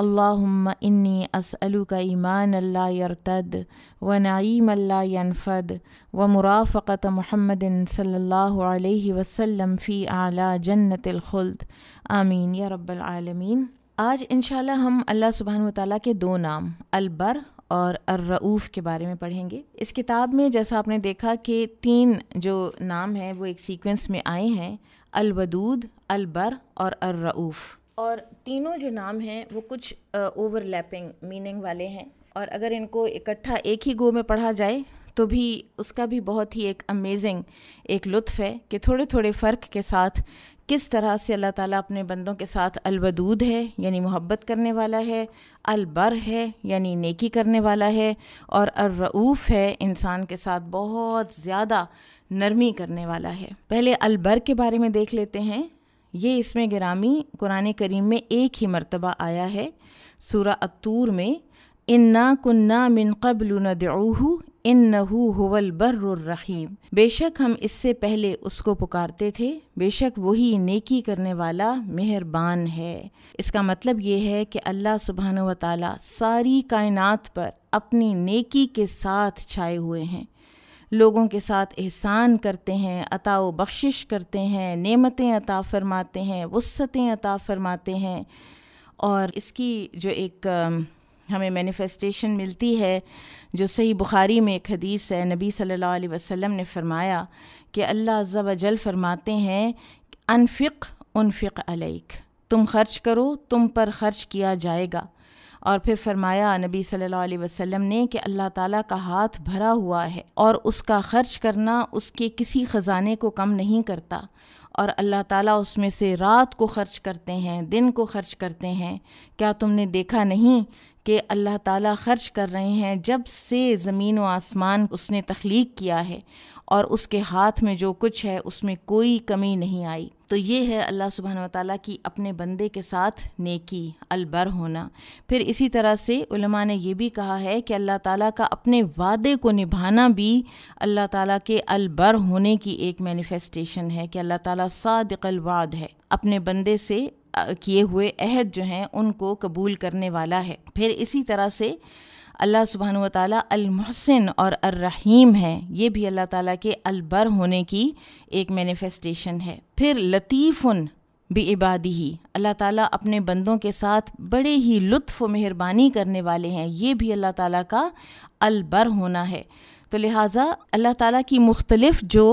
अल्लाहुम्मा इन्नी असअलु का ईमान ला यरतद व नईम ला यनफद व मुराफ़त महमद सल्लल्लाहु अलैहि वसल्लम फ़ी आला जन्नतलखुल्द आमीन या रब्बालमीन आज इन हम अल्लाह सुबहान ताली के दो नाम अलबर और अर्रऊफ़ के बारे में पढ़ेंगे इस किताब में जैसा आपने देखा कि तीन जो नाम हैं वो एक सीक्वेंस में आए हैं अलवदूद अलबर और अर्रऊफ़ और तीनों जो नाम हैं वो कुछ ओवरलैपिंग मीनिंग वाले हैं और अगर इनको इकट्ठा एक ही गो में पढ़ा जाए तो भी उसका भी बहुत ही एक अमेजिंग एक लुत्फ़ है कि थोड़े थोड़े फ़र्क के साथ किस तरह से अल्लाह ताला अपने बंदों के साथ अलवदूद है यानी मोहब्बत करने वाला है अलबर है यानी नेकी करने वाला है और अर्रऊफ़ है इंसान के साथ बहुत ज़्यादा नरमी करने वाला है पहले अलबर के बारे में देख लेते हैं ये इसमें गिरामी कुरान करीम में एक ही मरतबा आया है सूरा अतूर में इन्ना कुन्ना मिन कबल नदू इन नहू हुवल बर्रहीम बेशक हम इससे पहले उसको पुकारते थे बेशक वही नेकी करने वाला मेहरबान है इसका मतलब ये है कि अल्लाह सुबहान व ताली सारी कायनात पर अपनी नेकी के साथ छाए हुए हैं लोगों के साथ एहसान करते हैं अता व बख्शिश करते हैं नेमतें अता फ़रमाते हैं वसतें अता फ़रमाते हैं और इसकी जो एक हमें मैनिफेस्टेशन मिलती है जो सही बुखारी में एक हदीस है नबी सल्लल्लाहु अलैहि वसल्लम ने फ़रमाया कि अल्लाह जल फ़रमाते हैं अनफ़िक उनफ़िक अलैक तुम खर्च करो तुम पर खर्च किया जाएगा और फिर फरमाया नबी सल्लल्लाहु अलैहि वसल्लम ने कि अल्लाह ताला का हाथ भरा हुआ है और उसका खर्च करना उसके किसी ख़जाने को कम नहीं करता और अल्लाह ताला उसमें से रात को खर्च करते हैं दिन को खर्च करते हैं क्या तुमने देखा नहीं कि अल्लाह ताला खर्च कर रहे हैं जब से ज़मीन व आसमान उसने तख्लीक किया है और उसके हाथ में जो कुछ है उसमें कोई कमी नहीं आई तो ये है अल्लाह सुबहान ताली की अपने बंदे के साथ नेकी अलबर होना फिर इसी तरह से उलमा ने यह भी कहा है कि अल्लाह ताला का अपने वादे को निभाना भी अल्लाह ताला के अलबर होने की एक मैनिफेस्टेशन है कि अल्लाह ताला सादिकलवाद है अपने बंदे से किए हुए अहद जो हैं उनको कबूल करने वाला है फिर इसी तरह से अल्लाह सुबहान ताली अलमहसिन और अर्रहीम है ये भी अल्लाह ताला के अलबर होने की एक मैनिफेस्टेशन है फिर लतीफ़ुन बे इबादी ही अल्लाह ताला अपने बंदों के साथ बड़े ही लुत्फ़ मेहरबानी करने वाले हैं ये भी अल्लाह ताला का अलबर होना है तो लिहाजा अल्लाह ताला की मुख्तलफ़ जो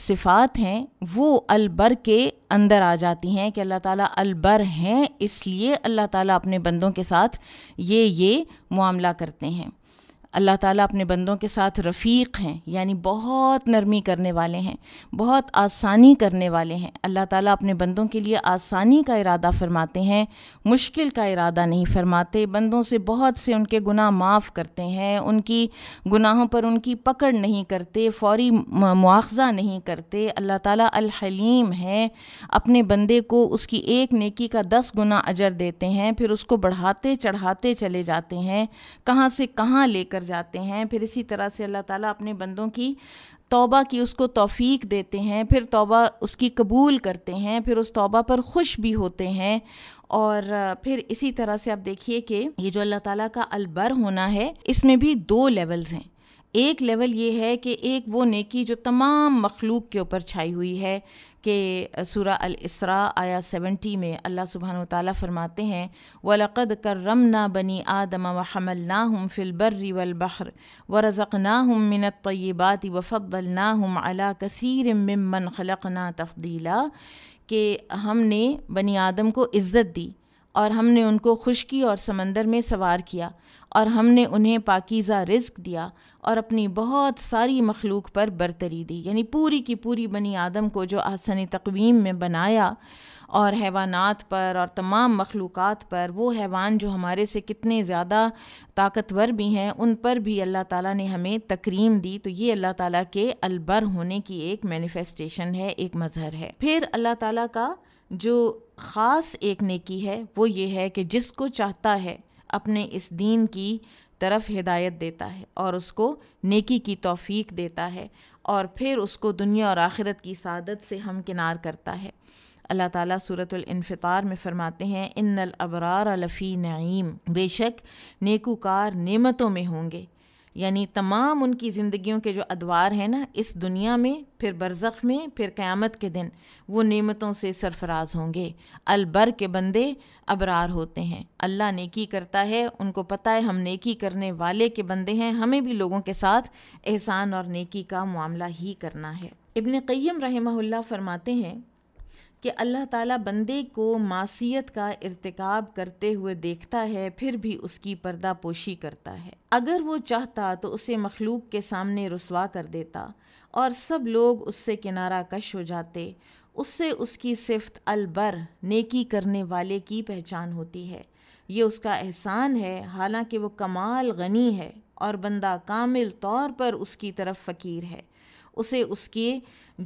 सिफ़ात हैं वो अलबर के अंदर आ जाती हैं कि अल्लाह ताला अलबर हैं इसलिए अल्लाह ताला अपने बंदों के साथ ये ये मामला करते हैं अल्लाह ताला अपने बंदों के साथ रफ़ीक हैं यानी बहुत नरमी करने वाले हैं बहुत आसानी करने वाले हैं अल्लाह ताला अपने बंदों के लिए आसानी का इरादा फरमाते हैं मुश्किल का इरादा नहीं फरमाते बंदों से बहुत से उनके गुनाह माफ़ करते हैं उनकी गुनाहों पर उनकी पकड़ नहीं करते फौरी मुआवजा नहीं करते अल्लाह ताला अल हलीम है अपने बंदे को उसकी एक नेकी का दस गुना अजर देते हैं फिर उसको बढ़ाते चढ़ाते चले जाते हैं कहाँ से कहाँ लेकर कर जाते हैं फिर इसी तरह से अल्लाह ताला अपने बंदों की तौबा की उसको तौफीक देते हैं फिर तौबा उसकी कबूल करते हैं फिर उस तौबा पर खुश भी होते हैं और फिर इसी तरह से आप देखिए कि ये जो अल्लाह ताला का अलबर होना है इसमें भी दो लेवल्स हैं एक लेवल ये है कि एक वो नेकी जो तमाम मखलूक के ऊपर छाई हुई है कि सूरा अलसरा आया सेवेंटी में अल्लाह सुबहान ताली फ़रमाते हैं वलक़द करम ना बनी आदम व हमल ना हम फ़िलबर्री वलबहर व रज़क ना हम मिनत तयबात वफ़ल ना हम अला कसर ममन खलक ना तफदीला के हमने बनी आदम को इज़्ज़त दी और हमने उनको खुशकी और समंदर में सवार किया और हमने उन्हें पाकिज़ा रिस्क दिया और अपनी बहुत सारी मखलूक पर बरतरी दी यानी पूरी की पूरी बनी आदम को जो आसन तकवीम में बनाया और हैवानात पर और तमाम मखलूक पर वो हैवान जो हमारे से कितने ज़्यादा ताकतवर भी हैं उन पर भी अल्लाह ताला ने हमें तक्रीम दी तो ये अल्लाह ताला के अलबर होने की एक मैनिफेस्टेशन है एक मज़हर है फिर अल्लाह ताला का जो ख़ास एक नेकी है वो ये है कि जिसको चाहता है अपने इस दीन की तरफ हिदायत देता है और उसको नेकी की तौफीक देता है और फिर उसको दुनिया और आखिरत की सादत से हमकिनार करता है अल्लाह ताला सूरतुल्फ़ार में फ़रमाते हैं इन अबरार लफ़ी नईम बेशक नेकूकार नेमतों में होंगे यानी तमाम उनकी ज़िंदगियों के जो अदवार हैं ना इस दुनिया में फिर बरज़ख़ में फिर क़यामत के दिन वो नेमतों से सरफराज होंगे अलबर के बंदे अबरार होते हैं अल्लाह नेकी करता है उनको पता है हम नेकी करने वाले के बंदे हैं हमें भी लोगों के साथ एहसान और नेकी का मामला ही करना है इबन क़य्यम रहमहुल्ला फरमाते हैं कि अल्लाह ताला बंदे को मासीत का इरतकब करते हुए देखता है फिर भी उसकी पर्दा पोशी करता है अगर वो चाहता तो उसे मखलूक के सामने रसवा कर देता और सब लोग उससे किनारा कश हो जाते उससे उसकी सिफत अलबर नेकी करने वाले की पहचान होती है ये उसका एहसान है हालांकि वो कमाल गनी है और बंदा कामिल तौर पर उसकी तरफ फ़कीर है उसे उसके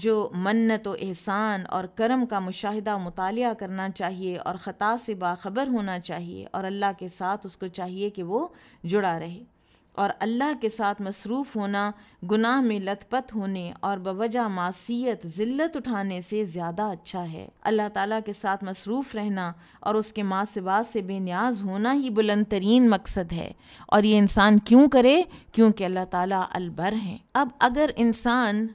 जो मन्नत व एहसान और करम का मुशाहिदा मुताल करना चाहिए और ख़ता से बाखबर होना चाहिए और अल्लाह के साथ उसको चाहिए कि वो जुड़ा रहे और अल्लाह के साथ मसरूफ़ होना गुनाह में लतपत होने और बवजह मासीत ज़िल्लत उठाने से ज़्यादा अच्छा है अल्लाह ताला के साथ मसरूफ़ रहना और उसके मासबात से बेनियाज होना ही बुलंद तरीन मकसद है और ये इंसान क्यों करे क्योंकि अल्लाह ताला अलबर हैं अब अगर इंसान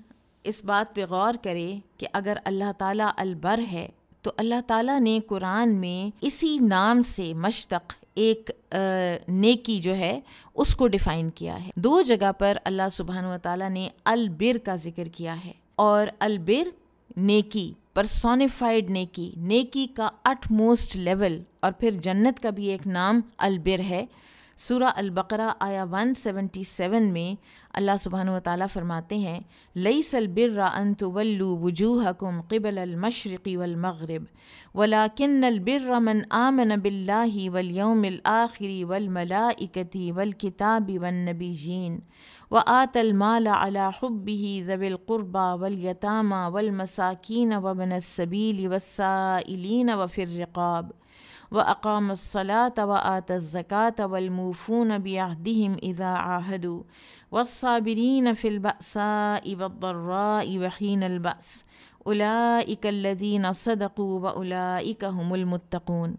इस बात पे गौर करें कि अगर अल्लाह ताला अलबर है तो अल्लाह ताला ने कुरान में इसी नाम से मशतक एक नेकी जो है उसको डिफ़ाइन किया है दो जगह पर अल्लाह सुबहान ताला ने अलबिर का जिक्र किया है और अलबिर नेकी परसोनिफाइड नेकी नेकी का अट मोस्ट लेवल और फिर जन्नत का भी एक नाम अलबिर है सूरा अलबकरा आया 177 में अल्लाह सुबहान ताली फरमाते हैं लई सलबिर अन तवल्लू वजूहकुम क़िबल अलमशरक़ी वलमगरब वला किन अलबिर मन आमन बिल्ला वलयौमिल आखिरी वलमलाइकती वलकिताबी वनबी जीन व आतलमाल अला हब्बी ज़बिल क़ुरबा वलयतामा वलमसाकिन वबनसबील वसाइलिन वफ़िर रक़ाब وأقام الصلاة وآتى الزكاة والموفون بعهدهم إذا عاهدوا والصابرين في البأساء والضراء وحين البأس أولئك الذين صدقوا وأولئك هم المتقون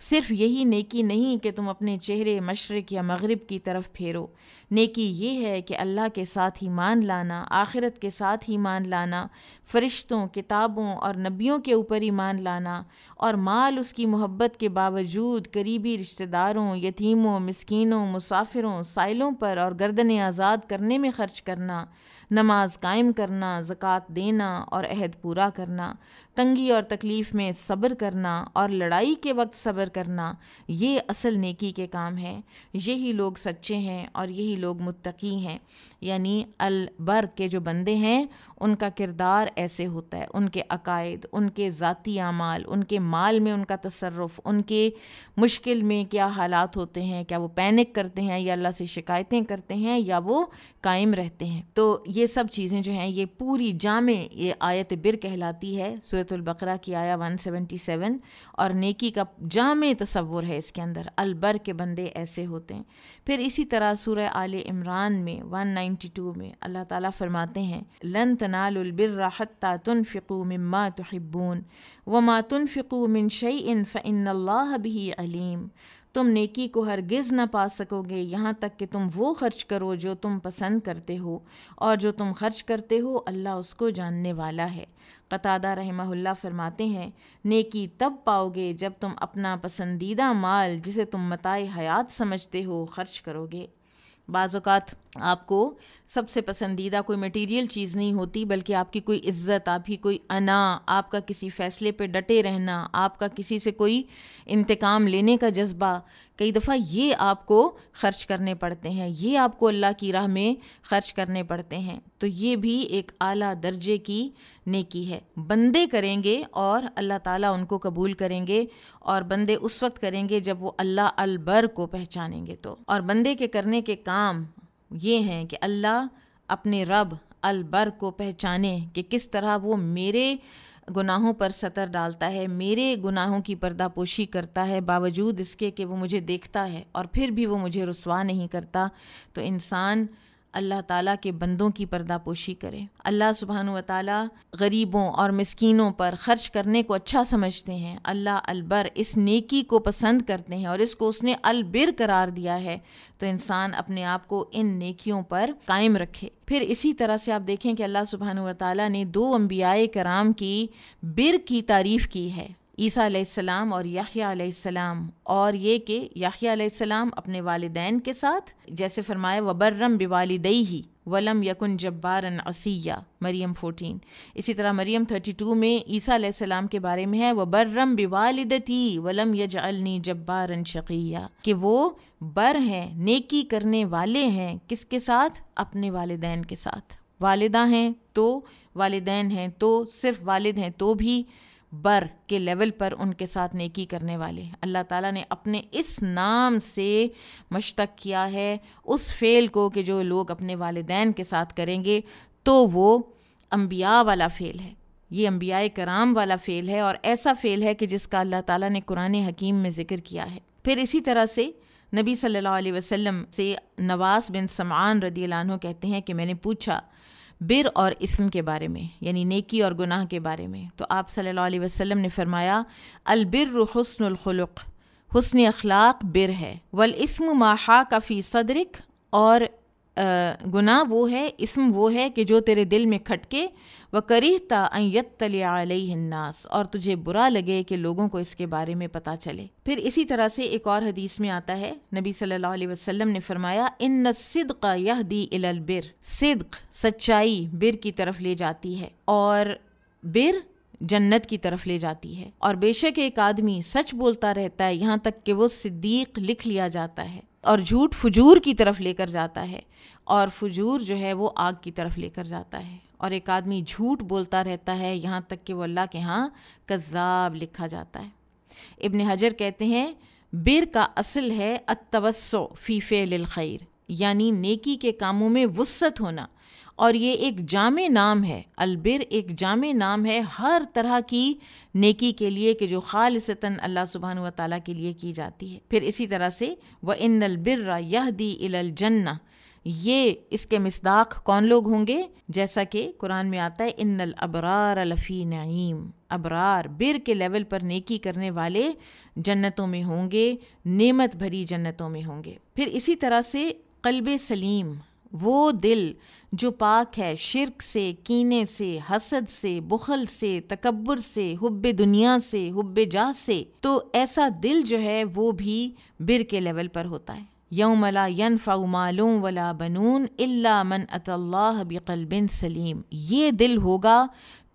सिर्फ यही नेकी नहीं कि तुम अपने चेहरे मशरक़ या मगरब की तरफ फेरो नेकी ये है कि अल्लाह के साथ ही मान लाना आखिरत के साथ ही मान लाना फ़रिश्तों किताबों और नबियों के ऊपर ही मान लाना और माल उसकी मोहब्बत के बावजूद करीबी रिश्तेदारों यतीमों मस्किनों मुसाफिरों साइलों पर और गर्दन आज़ाद करने में ख़र्च करना नमाज कायम करना ज़क़़त देना और अहद पूरा करना तंगी और तकलीफ़ में सब्र करना और लड़ाई के वक्त सब्र करना ये असल नेकी के काम है यही लोग सच्चे हैं और यही लोग मुत्तकी हैं यानी अलबर के जो बंदे हैं उनका किरदार ऐसे होता है उनके अकायद उनके ज़ाती अमाल उनके माल में उनका तसरफ उनके मुश्किल में क्या हालात होते हैं क्या वो पैनिक करते हैं या अल्लाह से शिकायतें करते हैं या वो कायम रहते हैं तो ये सब चीज़ें जो हैं ये पूरी जामे ये आयत बिर कहलाती है सूरत सूरतुल्बकरा की आया 177 और नेकी का जाम तस्वुर है इसके अंदर अलबर के बंदे ऐसे होते हैं फिर इसी तरह सूर्य आल इमरान में 192 में अल्लाह ताला फरमाते हैं लन तनालबिरहत्ता तुनफ़िकू मम्मा तहब्बून व मातुनफ़िकू मिन शई इन फ़िन भी अलीम तुम नेकी को हरगिज़ ना पा सकोगे यहाँ तक कि तुम वो खर्च करो जो तुम पसंद करते हो और जो तुम खर्च करते हो अल्लाह उसको जानने वाला है कतादा रहमहुल्ला फरमाते हैं नेकी तब पाओगे जब तुम अपना पसंदीदा माल जिसे तुम मताए हयात समझते हो खर्च करोगे बाज़ात आपको सबसे पसंदीदा कोई मटेरियल चीज़ नहीं होती बल्कि आपकी कोई इज्जत आपकी कोई अना आपका किसी फ़ैसले पे डटे रहना आपका किसी से कोई इंतकाम लेने का जज्बा कई दफ़ा ये आपको ख़र्च करने पड़ते हैं ये आपको अल्लाह की राह में ख़र्च करने पड़ते हैं तो ये भी एक आला दर्जे की नेकी है बंदे करेंगे और अल्लाह ताला उनको कबूल करेंगे और बंदे उस वक्त करेंगे जब वो अल्लाह अलबर को पहचानेंगे तो और बंदे के करने के काम ये हैं कि अल्लाह अपने रब अलबर को पहचाने कि किस तरह वो मेरे गुनाहों पर सतर डालता है मेरे गुनाहों की पर्दापोशी करता है बावजूद इसके कि वो मुझे देखता है और फिर भी वो मुझे रसवा नहीं करता तो इंसान अल्लाह ताला के बंदों की पर्दापोशी करे अल्लाह सुबहान ताला गरीबों और मस्किनों पर ख़र्च करने को अच्छा समझते हैं अल्लाह अलबर इस नेकी को पसंद करते हैं और इसको उसने अलबिर करार दिया है तो इंसान अपने आप को इन नेकियों पर कायम रखे फिर इसी तरह से आप देखें कि अल्लाह सुबहान व ताली ने दो अम्बियाए कराम की बिर की तारीफ़ की है ईसा आसमाम और याहियालाम और ये कि याहियालाम अपने वालदेन के साथ जैसे फरमाया वबर्रम बिवालदई ही वलम यकुन जब्बारन असिया मरियम फ़ोटीन इसी तरह मरियम थर्टी टू में ईसा आसमाम के बारे में है वबर्रम बिवालदती वलम यजअलनी जब्बारन शकिया कि वो बर हैं नेकी करने वाले हैं किसके साथ अपने वालदेन के साथ वालदा हैं तो वालदेन हैं तो सिर्फ वालद हैं तो भी बर के लेवल पर उनके साथ नेकी करने वाले अल्लाह ताला ने अपने इस नाम से मशतक किया है उस फ़ेल को कि जो लोग अपने वालदेन के साथ करेंगे तो वो अम्बिया वाला फ़ेल है ये अम्बिया कराम वाला फ़ेल है और ऐसा फ़ेल है कि जिसका अल्लाह ताला ने कुरान हकीम में ज़िक्र किया है फिर इसी तरह से नबी सल्लल्लाहु अलैहि वसल्लम से नवास बिन समान रदी कहते हैं कि मैंने पूछा बिर और इसम के बारे में यानी नेकी और गुनाह के बारे में तो आप सल्लल्लाहु अलैहि वसल्लम ने फरमाया अलबिर हसनखलुक हसन अखलाक बिर है वल इसम माहा कफ़ी सदरिक और गुना वो है इसम वो है कि जो तेरे दिल में खटके व करीहता अयत तलियान्नास और तुझे बुरा लगे कि लोगों को इसके बारे में पता चले फिर इसी तरह से एक और हदीस में आता है नबी सल्लल्लाहु अलैहि वसल्लम ने फरमाया इन सिद्क यह दी इलबिर सिद्क सच्चाई बिर की तरफ ले जाती है और बिर जन्नत की तरफ ले जाती है और बेशक एक आदमी सच बोलता रहता है यहाँ तक कि वो सिद्दीक लिख लिया जाता है और झूठ फजूर की तरफ लेकर जाता है और फजूर जो है वो आग की तरफ लेकर जाता है और एक आदमी झूठ बोलता रहता है यहाँ तक कि वो अल्लाह के यहाँ कज़ाब लिखा जाता है इबन हजर कहते हैं बिर का असल है अतवसो फ़ीफ़े लिलखैर यानी नेकी के कामों में वसत होना और ये एक जाम नाम है अलबिर एक जाम नाम है हर तरह की नेकी के लिए कि जो खालसता अल्लाह सुबहान व ताली के लिए की जाती है फिर इसी तरह से व इन अलबिर यह दी इलजन्ना ये इसके मिसदाक कौन लोग होंगे जैसा कि कुरान में आता है इन अबरार अलफ़ी नईम अबरार बिर के लेवल पर नेकी करने वाले जन्नतों में होंगे नेमत भरी जन्नतों में होंगे फिर इसी तरह से कल्ब सलीम वो दिल जो पाक है शिरक से कीने से हसद से बुखल से तकबर से हुब दुनिया से हुब्बे जा से तो ऐसा दिल जो है वो भी बिर के लेवल पर होता है यौमला यन फ़ाउमालूम वला बनून इल्ला मन अतल्लाह बिन सलीम ये दिल होगा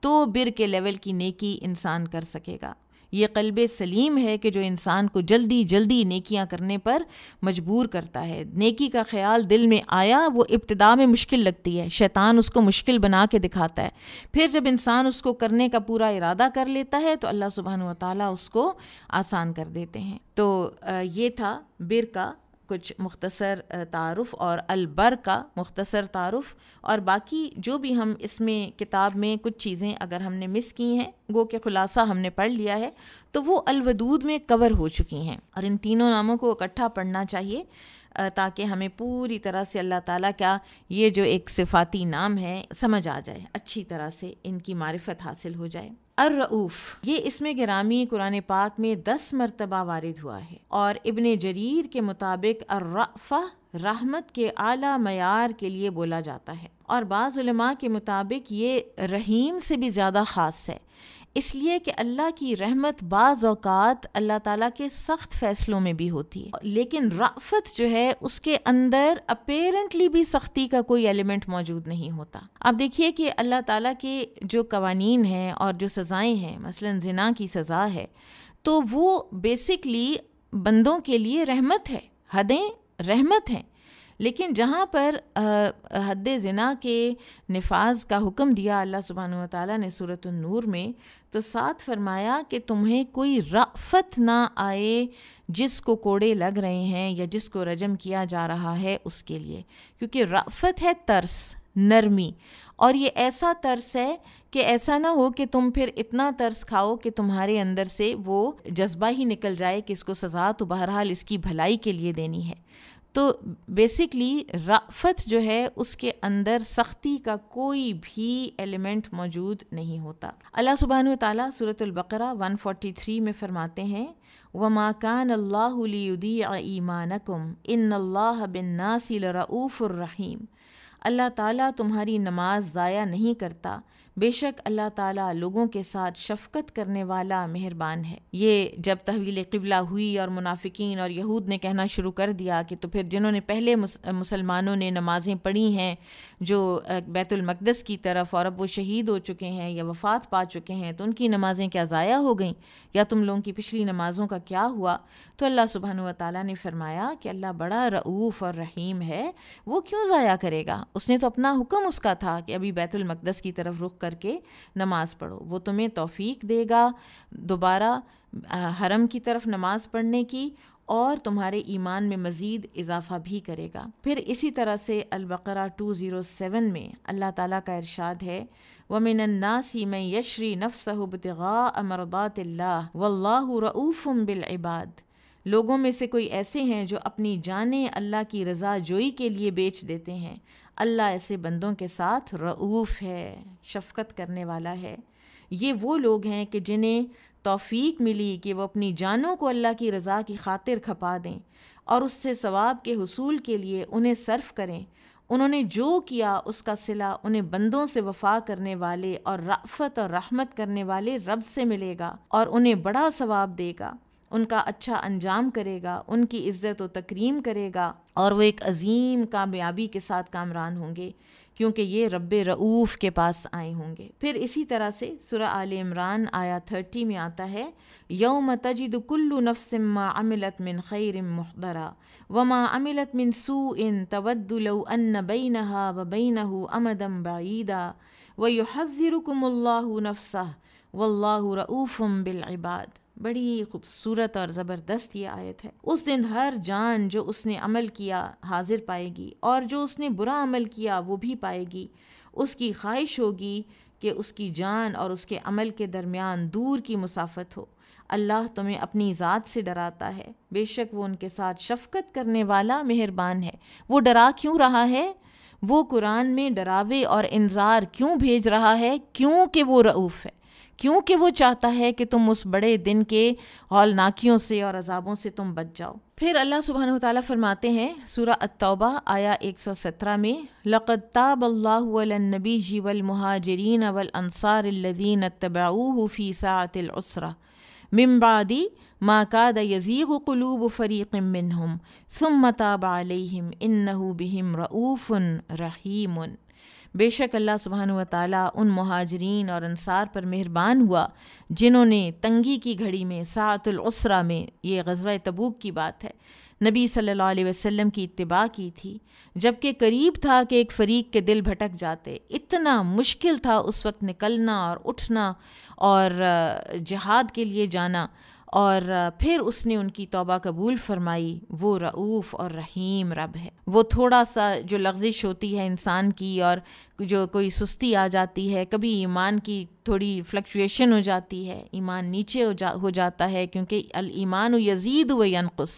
तो बिर के लेवल की नेकी इंसान कर सकेगा ये कल्ब सलीम है कि जो इंसान को जल्दी जल्दी नेकियां करने पर मजबूर करता है नेकी का ख्याल दिल में आया वो इब्तदा में मुश्किल लगती है शैतान उसको मुश्किल बना के दिखाता है फिर जब इंसान उसको करने का पूरा इरादा कर लेता है तो अल्लाह सुबहान वाली उसको आसान कर देते हैं तो ये था बिर का कुछ मुख्तसर तारफ़ और अलबर का मुख्तसर तारफ़ और बाकी जो भी हम इसमें किताब में कुछ चीज़ें अगर हमने मिस की हैं गो के ख़ुलासा हमने पढ़ लिया है तो वो अलवदूद में कवर हो चुकी हैं और इन तीनों नामों को इकट्ठा पढ़ना चाहिए ताकि हमें पूरी तरह से अल्लाह ताला का ये जो एक सिफाती नाम है समझ आ जाए अच्छी तरह से इनकी मारफत हासिल हो जाए अर्रऊफ़ ये इसमें ग्रामी कुरान पाक में दस मरतबा वारद हुआ है और इबन जरीर के मुताबिक अर्रफ़ा रहमत के आला मैार के लिए बोला जाता है और बाज़ के मुताबिक ये रहीम से भी ज़्यादा ख़ास है इसलिए कि अल्लाह की रहमत बाज़ात अल्लाह ताला के सख्त फ़ैसलों में भी होती है लेकिन राफत जो है उसके अंदर अपेरेंटली भी सख्ती का कोई एलिमेंट मौजूद नहीं होता आप देखिए कि अल्लाह ताला के जो कवानीन हैं और जो सज़ाएँ हैं मसलन जना की सज़ा है तो वो बेसिकली बंदों के लिए रहमत है हदें रहमत हैं लेकिन जहाँ पर हद जना के नफाज का हुक्म दिया अल्लाह सुबहान ताली नूर में तो साथ फरमाया कि तुम्हें कोई रफ़त ना आए जिसको कोड़े लग रहे हैं या जिसको रजम किया जा रहा है उसके लिए क्योंकि रफ़त है तर्स नरमी और ये ऐसा तर्स है कि ऐसा ना हो कि तुम फिर इतना तर्स खाओ कि तुम्हारे अंदर से वो जज्बा ही निकल जाए कि इसको सज़ा तो बहरहाल इसकी भलाई के लिए देनी है तो बेसिकली राफत जो है उसके अंदर सख्ती का कोई भी एलिमेंट मौजूद नहीं होता अल्लाह सुबहान ताली फोटी थ्री में फ़रमाते हैं व माकान अल्लादी ईमानकुम इन अल्लाह बिन नासिल अल्लाह ताला तुम्हारी नमाज ज़ाया नहीं करता बेशक अल्लाह ताला लोगों के साथ शफकत करने वाला मेहरबान है ये जब तहवील किबला हुई और मुनाफिकीन और यहूद ने कहना शुरू कर दिया कि तो फिर जिन्होंने पहले मुसलमानों ने नमाज़ें पढ़ी हैं जो बैतुलमक़दस की तरफ और अब वो शहीद हो चुके हैं या वफ़ात पा चुके हैं तो उनकी नमाज़ें क्या ज़ाया हो गई या तुम लोगों की पिछली नमाज़ों का क्या हुआ तो अल्लाह सुबहान ताली ने फरमाया कि अल्लाह बड़ा रऊफ़ और रहीम है वो क्यों ज़ाया करेगा उसने तो अपना हुक्म उसका था कि अभी बैतुलमक़दस की तरफ रुख कर करके नमाज़ पढ़ो वो तुम्हें तौफीक देगा दोबारा हरम की तरफ नमाज़ पढ़ने की और तुम्हारे ईमान में मज़ीद इजाफ़ा भी करेगा फिर इसी तरह से अलबकरा टू ज़ीरो सेवन में अल्लाह ताला का इरशाद है नासी में यशरी नफ़सहुबतगा अमरदात बिल इबाद लोगों में से कोई ऐसे हैं जो अपनी जानें अल्लाह की रजा जोई के लिए बेच देते हैं अल्लाह ऐसे बंदों के साथ रऊफ़ है शफ़क़त करने वाला है ये वो लोग हैं कि जिन्हें तौफीक मिली कि वो अपनी जानों को अल्लाह की रज़ा की खातिर खपा दें और उससे सवाब के हसूल के लिए उन्हें सर्फ करें उन्होंने जो किया उसका सिला उन्हें बंदों से वफा करने वाले और राफ़त और रहमत करने वाले रब से मिलेगा और उन्हें बड़ा सवाब देगा उनका अच्छा अंजाम करेगा उनकी इज़्ज़त व तक्रीम करेगा और वो एक अजीम कामयाबी के साथ कामरान होंगे क्योंकि ये रब रऊफ़ के पास आए होंगे फिर इसी तरह से सुर आल इमरान आया थर्टी में आता है यौम तजदकुल्लु नफ्समा अमिलत मिन खैर महदरा वमा अमिलत मिन सू इन तवद्दुल अन्न बैन व अमदम बईदा व युहज़रकुमल्ला नफ्सा वल्लाह रऊफ़म बिलबाद बड़ी खूबसूरत और ज़बरदस्त ये आयत है उस दिन हर जान जो उसने अमल किया हाजिर पाएगी और जो उसने बुरा अमल किया वो भी पाएगी उसकी ख्वाहिश होगी कि उसकी जान और उसके अमल के दरमियान दूर की मुसाफत हो अल्लाह तुम्हें अपनी ज़ात से डराता है बेशक वो उनके साथ शफकत करने वाला मेहरबान है वो डरा क्यों रहा है वो कुरान में डरावे और इंजार क्यों भेज रहा है क्योंकि वो रऊफ़ है क्योंकि वो चाहता है कि तुम उस बड़े दिन के हौलनाकियों से और अजाबों से तुम बच जाओ फिर अल्लाह सुबहान ताली फरमाते हैं सूरा अतौबा आया एक सौ सत्रह में लक़ताबल्लाबी जी वलमहाजरीन वलअनसारदीन तबाऊ फ़ी सातलसरा मिम्बादी माकाद काद यजीग कलूब फ़रीक़ मिनहम सुम मताब बिहिम रऊफ़ रहीमन बेशक अल्लाह सुबहान ताली उन महाजरीन और अनसार पर मेहरबान हुआ जिन्होंने तंगी की घड़ी में सातुलसरा में ये गजवा तबूक की बात है नबी सल्लल्लाहु अलैहि वसल्लम की इतबा की थी जबकि करीब था कि एक फ़रीक के दिल भटक जाते इतना मुश्किल था उस वक्त निकलना और उठना और जहाद के लिए जाना और फिर उसने उनकी तौबा कबूल फरमाई वो रऊफ़ और रहीम रब है वो थोड़ा सा जो लफ्जिश होती है इंसान की और जो कोई सुस्ती आ जाती है कभी ईमान की थोड़ी फ्लक्चुएशन हो जाती है ईमान नीचे हो जा हो जाता है क्योंकि अल ईमान यजीद व यनकुस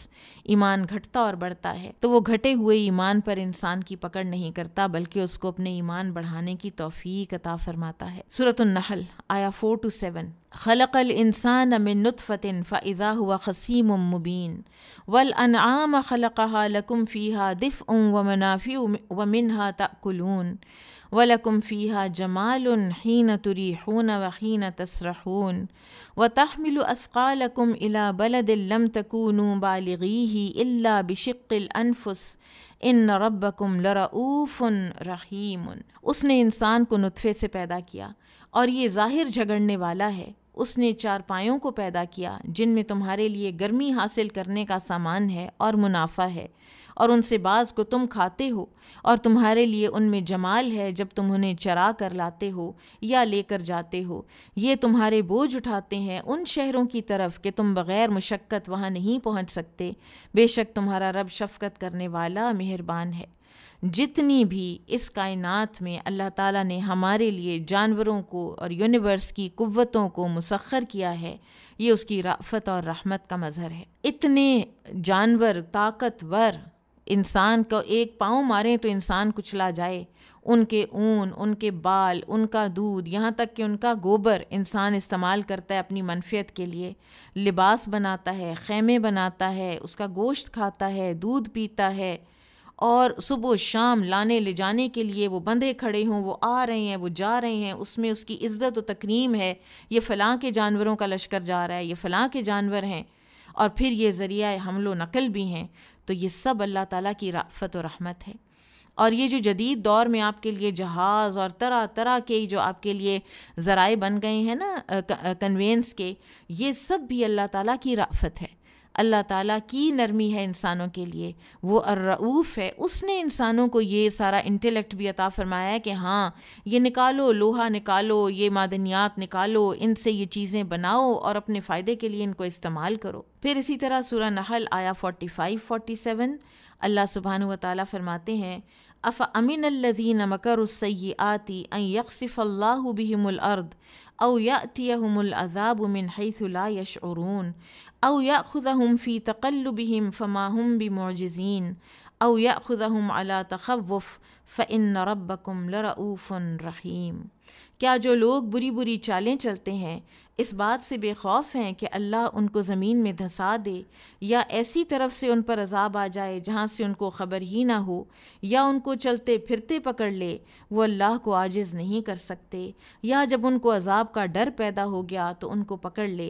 ईमान घटता और बढ़ता है तो वो घटे हुए ईमान पर इंसान की पकड़ नहीं करता बल्कि उसको अपने ईमान बढ़ाने की तोफ़ी अता फरमाता है सूरत नहल आया फोर टू सेवन खलक इंसान अमिन नतफ़तिन फ़ाज़ा हुआ खसीम मुबीन वल अनआम खलक़ा लकुम फ़ीहा दिफ़ व मनाफ़ी व हा तकुलून वलकुम फ़ीहा जमाल हीन तुरीहून वहीन तसरहून व तहमिल असकालकुम इला बलद लम तकूनू बालगी इल्ला बिशक़लफ़ुस इन रब लरऊफ़न रहीम उसने इंसान को नुतफ़े से पैदा किया और ये ज़ाहिर झगड़ने वाला है उसने चार चारपायों को पैदा किया जिनमें तुम्हारे लिए गर्मी हासिल करने का सामान है और मुनाफा है और उनसे बाज को तुम खाते हो और तुम्हारे लिए उनमें जमाल है जब तुम उन्हें चरा कर लाते हो या लेकर जाते हो ये तुम्हारे बोझ उठाते हैं उन शहरों की तरफ कि तुम बग़ैर मुशक्क़त वहाँ नहीं पहुँच सकते बेशक तुम्हारा रब शफ़क़त करने वाला मेहरबान है जितनी भी इस कायनात में अल्लाह ताला ने हमारे लिए जानवरों को और यूनिवर्स की कुवतों को मुसखर किया है ये उसकी राफत और रहमत का मज़हर है इतने जानवर ताकतवर इंसान को एक पाँव मारें तो इंसान कुचला जाए उनके ऊन उनके बाल उनका दूध यहाँ तक कि उनका गोबर इंसान इस्तेमाल करता है अपनी मनफियत के लिए लिबास बनाता है खेमे बनाता है उसका गोश्त खाता है दूध पीता है और सुबह शाम लाने ले जाने के लिए वो बंधे खड़े हों वो आ रहे हैं वो जा रहे हैं उसमें उसकी इज़्ज़त व तकरीम है ये फ़लाँ के जानवरों का लश्कर जा रहा है ये फ़लाँ के जानवर हैं और फिर ये ज़रिया हमलो नकल भी हैं तो ये सब अल्लाह ताला की राफ़त और रहमत है और ये जो जदीद दौर में आपके लिए जहाज़ और तरह तरह के जो आपके लिए ज़राए बन गए हैं ना कन्वेंस के ये सब भी अल्लाह ताला की राफ़त है अल्लाह ताला की नरमी है इंसानों के लिए वो अर्रऊफ़ है उसने इंसानों को ये सारा इंटेलेक्ट भी अता फरमाया है कि हाँ ये निकालो लोहा निकालो ये मादनियात निकालो इनसे ये चीज़ें बनाओ और अपने फ़ायदे के लिए इनको इस्तेमाल करो फिर इसी तरह सूरा नहल आया 45 47 अल्लाह सुबहान व ताली फरमाते हैं अफ़ अमिन अल्लदीन मकरसै आती अन औ अव यातियामज़ाब मिन हैसला यशरून أو يأخذهم في تقلبهم فما هم بمعجزين أو يأخذهم على تخوف فإن ربكم لرؤوف رحيم क्या जो लोग बुरी बुरी चालें चलते हैं इस बात से बेखौफ हैं कि अल्लाह उनको ज़मीन में धंसा दे या ऐसी तरफ से उन पर अजाब आ जाए जहाँ से उनको ख़बर ही ना हो या उनको चलते फिरते पकड़ ले वो अल्लाह को आजिज़ नहीं कर सकते या जब उनको अजाब का डर पैदा हो गया तो उनको पकड़ ले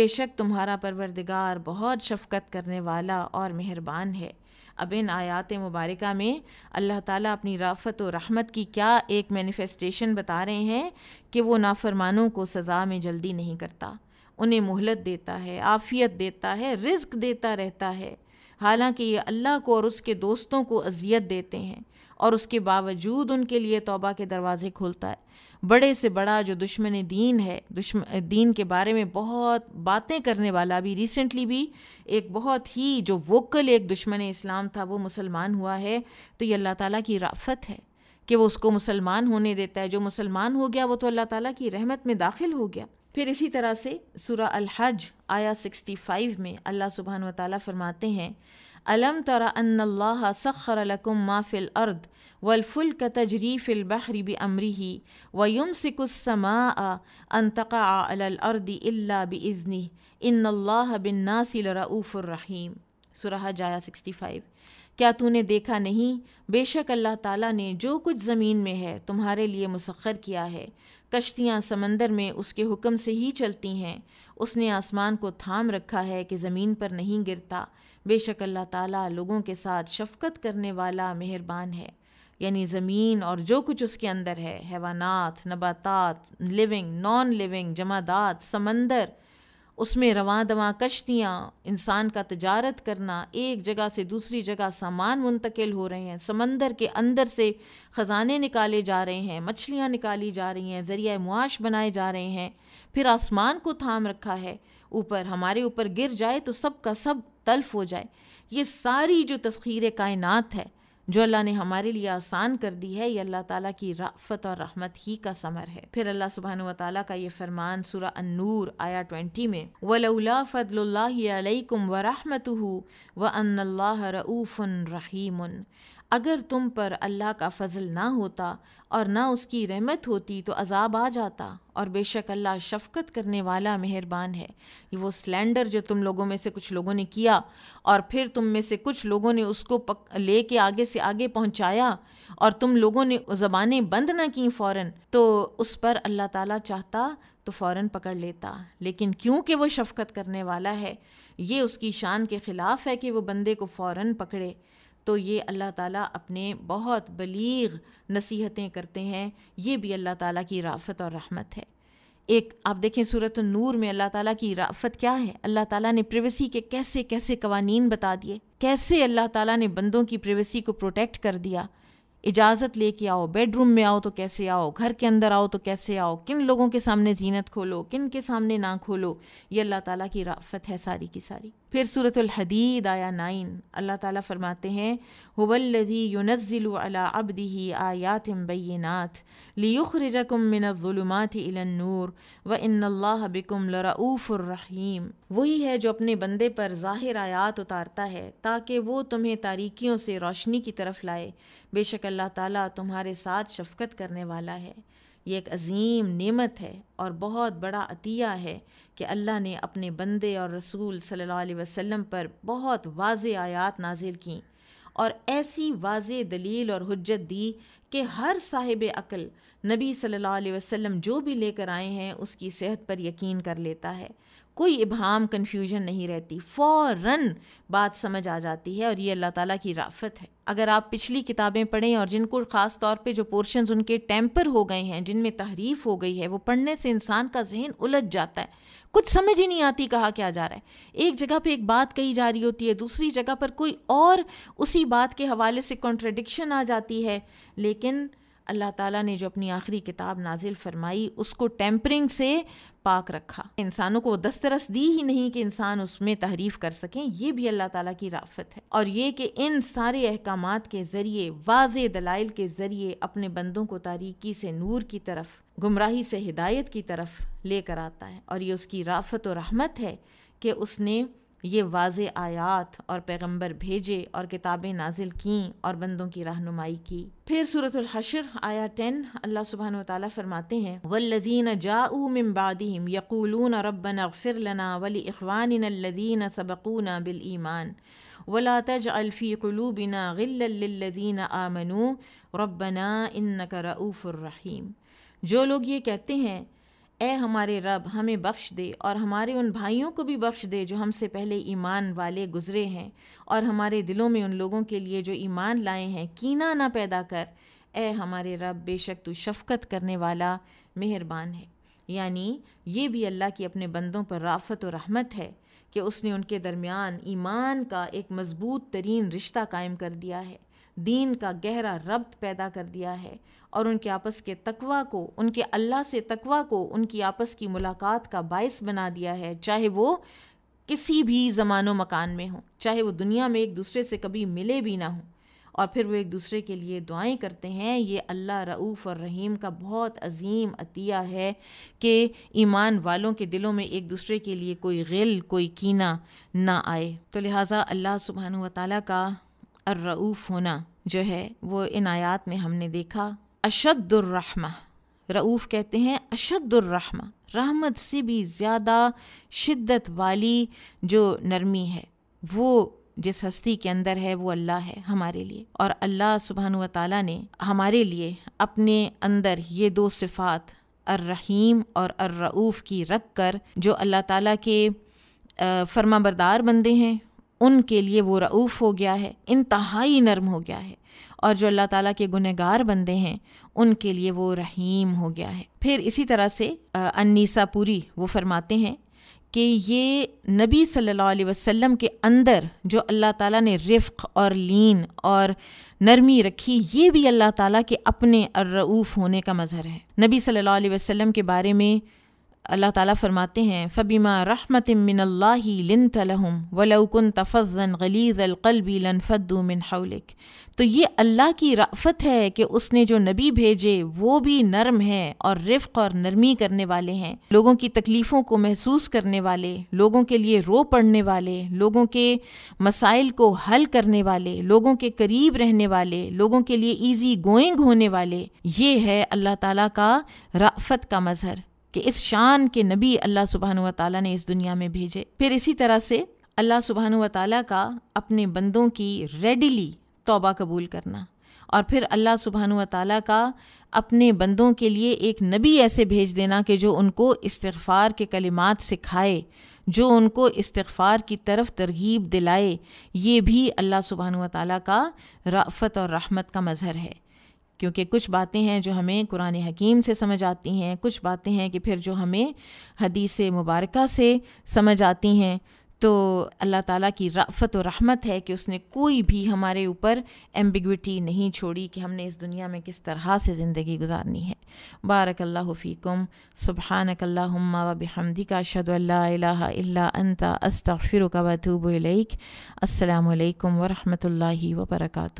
बेशक तुम्हारा परवरदिगार बहुत शफकत करने वाला और मेहरबान है अब इन आयात मुबारक में अल्लाह ताला अपनी राफ़त और रहमत की क्या एक मैनिफेस्टेशन बता रहे हैं कि वो नाफरमानों को सज़ा में जल्दी नहीं करता उन्हें मोहलत देता है आफ़ियत देता है रिस्क देता रहता है हालांकि ये अल्लाह को और उसके दोस्तों को अजियत देते हैं और उसके बावजूद उनके लिए तौबा के दरवाज़े खोलता है बड़े से बड़ा जो दुश्मन दीन है दुश्म दीन के बारे में बहुत बातें करने वाला अभी रिसेंटली भी एक बहुत ही जो वोकल एक दुश्मन इस्लाम था वो मुसलमान हुआ है तो ये अल्लाह ताला की राफत है कि वो उसको मुसलमान होने देता है जो मुसलमान हो गया वो तो अल्लाह ताला की रहमत में दाखिल हो गया फिर इसी तरह से सूरा अल हज आया 65 में अल्लाह सुबहान व फरमाते हैं अलम तर अल्लाह सखर लकुम माफ़िल अर्द वलफुल का तजरीफ़ बहरी भी अमरी ही व यम सिकुस्मा अनतका अलर्द अल्ला बज़नी इन अल्लाह बिन नासिल रऊफ़ुर्रहीम सुरह जाया 65 क्या तूने देखा नहीं बेशक अल्लाह ताला ने जो कुछ ज़मीन में है तुम्हारे लिए मुसखर किया है कश्तियाँ समंदर में उसके हुक्म से ही चलती हैं उसने आसमान को थाम रखा है कि ज़मीन पर नहीं गिरता बेशक अल्लाह ताला लोगों के साथ शफकत करने वाला मेहरबान है यानी ज़मीन और जो कुछ उसके अंदर है हैवानात नबातात लिविंग नॉन लिविंग जमादात समंदर उसमें रवा दवा कश्तियाँ इंसान का तजारत करना एक जगह से दूसरी जगह सामान मुंतकिल हो रहे हैं समंदर के अंदर से ख़जाने निकाले जा रहे हैं मछलियाँ निकाली जा रही हैं ज़रिया मुआश बनाए जा रहे हैं फिर आसमान को थाम रखा है ऊपर हमारे ऊपर गिर जाए तो सब का सब तल्फ हो जाए ये सारी जो तस्खीर कायनात है जो अल्लाह ने हमारे लिए आसान कर दी है ये अल्लाह ताला की राफ़त और रहमत ही का समर है फिर अल्लाह सुबहान व ताली का ये फरमान सुरा अनूर आया ट्वेंटी में वलौला फ़दल्लाकुम व रहमत व अनल्ला रऊफ़न रहीमन अगर तुम पर अल्लाह का फजल ना होता और ना उसकी रहमत होती तो अजाब आ जाता और बेशक अल्लाह शफकत करने वाला मेहरबान है ये वो सिलेंडर जो तुम लोगों में से कुछ लोगों ने किया और फिर तुम में से कुछ लोगों ने उसको पक ले के आगे से आगे पहुंचाया और तुम लोगों ने ज़बानें बंद ना की फ़ौर तो उस पर अल्लाह ताला चाहता तो फ़ौर पकड़ लेता लेकिन क्योंकि वो शफकत करने वाला है ये उसकी शान के ख़िलाफ़ है कि वो बंदे को फ़ौर पकड़े तो ये अल्लाह ताला अपने बहुत बलीग नसीहतें करते हैं ये भी अल्लाह ताला की राफ़त और रहमत है एक आप देखें सूरत नूर में अल्लाह ताला की राफ़त क्या है अल्लाह ताला ने प्रिवेसी के कैसे कैसे कवानीन बता दिए कैसे अल्लाह ताला ने बंदों की प्रिवेसी को प्रोटेक्ट कर दिया इजाज़त लेके आओ बेडरूम में आओ तो कैसे आओ घर के अंदर आओ तो कैसे आओ किन लोगों के सामने जीनत खोलो किन के सामने ना खोलो ये अल्लाह ताला की राफ़त है सारी की सारी फिर सूरत हदीद आया नाइन अल्लाह ताला फरमाते हैं हुवल्लदी युनज़िल अला अब्दिही आयातिम बैनात लियुखरिजकुम मिनज़ुलुमात इलन्नूर व इन्नल्लाह बिकुम लरऊफ़ुर रहीम वही है जो अपने बंदे पर ज़ाहिर आयात उतारता है ताकि वो तुम्हें तारीकियों से रोशनी की तरफ लाए बेशक अल्लाह ताला तुम्हारे साथ शफकत करने वाला है ये एक अजीम नेमत है और बहुत बड़ा अतिया है कि अल्लाह ने अपने बंदे और रसूल सल्लल्लाहु अलैहि वसल्लम पर बहुत वाज आयात नाजिल की और ऐसी वाज दलील और हजत दी कि हर साहिब अक़ल नबी सल्लल्लाहु अलैहि वसल्लम जो भी लेकर आए हैं उसकी सेहत पर यकीन कर लेता है कोई इबाम कन्फ्यूजन नहीं रहती फ़ौर बात समझ आ जाती है और ये अल्लाह ताला की राफत है अगर आप पिछली किताबें पढ़ें और जिनको ख़ास तौर पे जो पोर्शंस उनके टैम्पर हो गए हैं जिनमें तहरीफ हो गई है वो पढ़ने से इंसान का जहन उलझ जाता है कुछ समझ ही नहीं आती कहा क्या जा रहा है एक जगह पे एक बात कही जा रही होती है दूसरी जगह पर कोई और उसी बात के हवाले से कॉन्ट्रडिक्शन आ जाती है लेकिन अल्लाह ताला ने जो अपनी आखिरी किताब नाजिल फरमाई उसको टेम्परिंग से पाक रखा इंसानों को दस्तरस दी ही नहीं कि इंसान उसमें तहरीफ कर सकें ये भी अल्लाह ताला की राफत है और ये कि इन सारे अहकाम के ज़रिए वाज दलाइल के ज़रिए अपने बंदों को तारीकी से नूर की तरफ गुमराही से हिदायत की तरफ लेकर आता है और ये उसकी राफत और रहमत है कि उसने ये वाज आयात और पैगंबर भेजे और किताबें नाजिल कीं और बंदों की रहनुमाई की फिर सूरत हशर आया टेन अल्लाह सुबहान तरमाते फरमाते हैं वल्लदीन जाऊबादीम यकूलून रबन अफ़िर वली इखवान लदीन सबकूना बिल ईमान वला तज अलफ़ी कलूबिना गिल्लदीन आमनू रबना इन रऊफ़ुररहीम जो लोग ये कहते हैं ए हमारे रब हमें बख्श दे और हमारे उन भाइयों को भी बख्श दे जो हमसे पहले ईमान वाले गुज़रे हैं और हमारे दिलों में उन लोगों के लिए जो ईमान लाए हैं कीना ना पैदा कर ए हमारे रब बेशक तू शफ़क़त करने वाला मेहरबान है यानी ये भी अल्लाह की अपने बंदों पर राफत और रहमत है कि उसने उनके दरमियान ईमान का एक मज़बूत तरीन रिश्ता कायम कर दिया है दीन का गहरा रब्त पैदा कर दिया है और उनके आपस के तकवा को उनके अल्लाह से तकवा को उनकी आपस की मुलाकात का बायस बना दिया है चाहे वो किसी भी ज़मानो मकान में हों चाहे वो दुनिया में एक दूसरे से कभी मिले भी ना हों और फिर वो एक दूसरे के लिए दुआएं करते हैं ये अल्लाह रऊफ़ और रहीम का बहुत अजीम अतिया है कि ईमान वालों के दिलों में एक दूसरे के लिए कोई गिल कोई कीना ना आए तो लिहाजा अल्लाह सुबहान वाली का अर्रऊफ़ होना जो है वो इन आयात में हमने देखा अशदुर्रहमा रऊफ़ कहते हैं अशदुर्रहमा रहमत से भी ज़्यादा शिद्दत वाली जो नरमी है वो जिस हस्ती के अंदर है वो अल्लाह है हमारे लिए और अल्लाह सुबहान ताली ने हमारे लिए अपने अंदर ये दो सिफ़ात अर्रहीम और अर्रऊफ़ की रख कर जो अल्लाह ताला के फ़र्माबरदार बंदे हैं उनके लिए वो रऊफ़ हो गया है इंतहाई नरम हो गया है और जो अल्लाह ताला के गुनहगार बंदे हैं उनके लिए वो रहीम हो गया है फिर इसी तरह से अनीसा पूरी वो फरमाते हैं कि ये नबी सल्लल्लाहु अलैहि वसल्लम के अंदर जो अल्लाह ताला ने रिफ़ और लीन और नरमी रखी ये भी अल्लाह ताला के अपने रऊफ़ होने का मज़हर है नबी सल्लल्लाहु अलैहि वसल्लम के बारे में अल्लाह ताला फरमाते हैं फ़बीमा रहमत मिनल्लाम वलकुन तफ़ज़न गलीज़ फद्दू लनफ़द्दू मिन हौलिक तो ये अल्लाह की राफ़त है कि उसने जो नबी भेजे वो भी नरम हैं और रिफ़ और नरमी करने वाले हैं लोगों की तकलीफ़ों को महसूस करने वाले लोगों के लिए रो पड़ने वाले लोगों के मसाइल को हल करने वाले लोगों के करीब रहने वाले लोगों के लिए ईजी गोइंग होने वाले ये है अल्लाह ताला का राफ़त का मज़हर कि इस शान के नबी अल्लाह सुबहान ताली ने इस दुनिया में भेजे फिर इसी तरह से अल्लाह सुबहान ताली का अपने बंदों की रेडिली तोबा कबूल करना और फिर अल्लाह सुबहान ताली का अपने बंदों के लिए एक नबी ऐसे भेज देना कि जो उनको इस्तफ़ार के कलिमात सिखाए जो उनको इस्तफ़ार की तरफ तरगीब दिलाए ये भी अल्लाह सुबहान ताली का राफ़त और रहमत का मज़हर है क्योंकि कुछ बातें हैं जो हमें कुरान हकीम से समझ आती हैं कुछ बातें हैं कि फिर जो हमें हदीस मुबारक से समझ आती हैं तो अल्लाह ताला की राफ़त और रहमत है कि उसने कोई भी हमारे ऊपर एम्बिग्विटी नहीं छोड़ी कि हमने इस दुनिया में किस तरह से ज़िंदगी गुजारनी है बारक अल्लाह फ़ीकुम सुबहानकल्लाम का अशद अंता अस्तफ़िर वतूब अलैक अल्लाम वरहमल वर्का